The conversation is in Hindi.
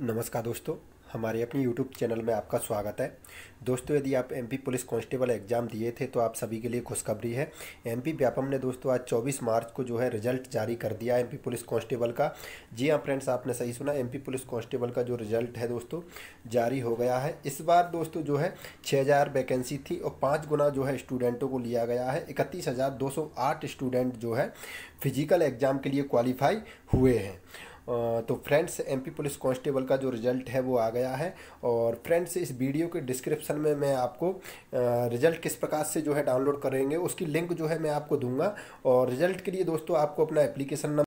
नमस्कार दोस्तों हमारे अपने यूट्यूब चैनल में आपका स्वागत है दोस्तों यदि आप एमपी पुलिस कांस्टेबल एग्ज़ाम दिए थे तो आप सभी के लिए खुशखबरी है एमपी व्यापम ने दोस्तों आज 24 मार्च को जो है रिजल्ट जारी कर दिया एमपी पुलिस कांस्टेबल का जी हाँ फ्रेंड्स आपने सही सुना एमपी पुलिस कांस्टेबल का जो रिजल्ट है दोस्तों जारी हो गया है इस बार दोस्तों जो है छः वैकेंसी थी और पाँच गुना जो है स्टूडेंटों को लिया गया है इकतीस स्टूडेंट जो है फिजिकल एग्ज़ाम के लिए क्वालिफाई हुए हैं तो फ्रेंड्स एमपी पुलिस कांस्टेबल का जो रिज़ल्ट है वो आ गया है और फ्रेंड्स इस वीडियो के डिस्क्रिप्शन में मैं आपको रिज़ल्ट किस प्रकार से जो है डाउनलोड करेंगे उसकी लिंक जो है मैं आपको दूंगा और रिज़ल्ट के लिए दोस्तों आपको अपना एप्लीकेशन